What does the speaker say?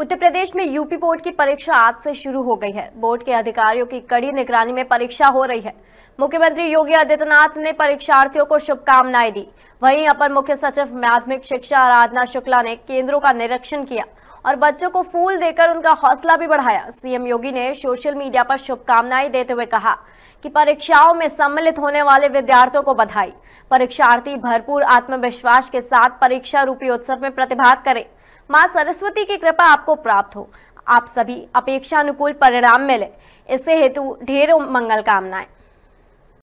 उत्तर प्रदेश में UP board की परीक्षा आज से शुरू हो गई है बोर्ड के अधिकारियों की कड़ी निगरानी में परीक्षा हो रही है मुख्यमंत्री योगी आदित्यनाथ ने परीक्षार्थियों को शुभकामनाएं दी वहीं अपर मुख्य सचिव माध्यमिक शिक्षा आराधना शुक्ला ने केंद्रों का निरीक्षण किया और बच्चों को फूल देकर उनका हौसला भी बढ़ाया सीएम योगी ने सोशल मीडिया पर शुभकामनाएं देते हुए कहा कि परीक्षाओं में सम्मिलित होने वाले विद्यार्थियों को बधाई परीक्षार्थी भरपूर आत्मविश्वास के साथ परीक्षा रूपी उत्सव में प्रतिभाग करें माँ सरस्वती की कृपा आपको प्राप्त हो आप सभी अपेक्षा अनुकूल परिणाम मिले इससे हेतु ढेरों मंगल कामनाएं